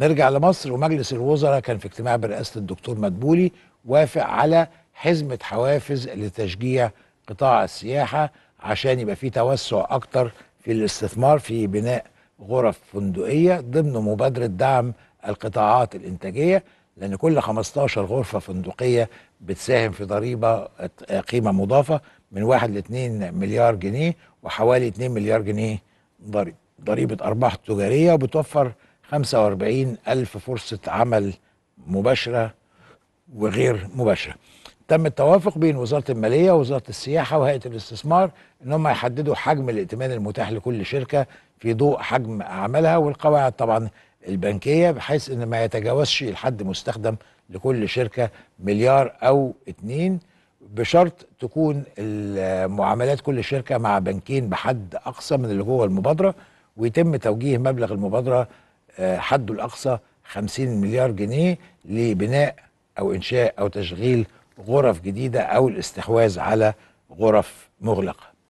نرجع لمصر ومجلس الوزراء كان في اجتماع برئاسه الدكتور مدبولي وافق على حزمه حوافز لتشجيع قطاع السياحه عشان يبقى في توسع اكتر في الاستثمار في بناء غرف فندقيه ضمن مبادره دعم القطاعات الانتاجيه لان كل 15 غرفه فندقيه بتساهم في ضريبه قيمه مضافه من 1 ل 2 مليار جنيه وحوالي 2 مليار جنيه ضريبه ارباح تجاريه وبتوفر 45 ألف فرصة عمل مباشرة وغير مباشرة تم التوافق بين وزارة المالية ووزارة السياحة وهيئة الاستثمار ان هم يحددوا حجم الائتمان المتاح لكل شركة في ضوء حجم أعمالها والقواعد طبعا البنكية بحيث ان ما يتجاوزش الحد مستخدم لكل شركة مليار أو اتنين بشرط تكون معاملات كل شركة مع بنكين بحد أقصى من اللي جوه المبادرة ويتم توجيه مبلغ المبادرة حده الاقصى 50 مليار جنيه لبناء او انشاء او تشغيل غرف جديده او الاستحواذ على غرف مغلقه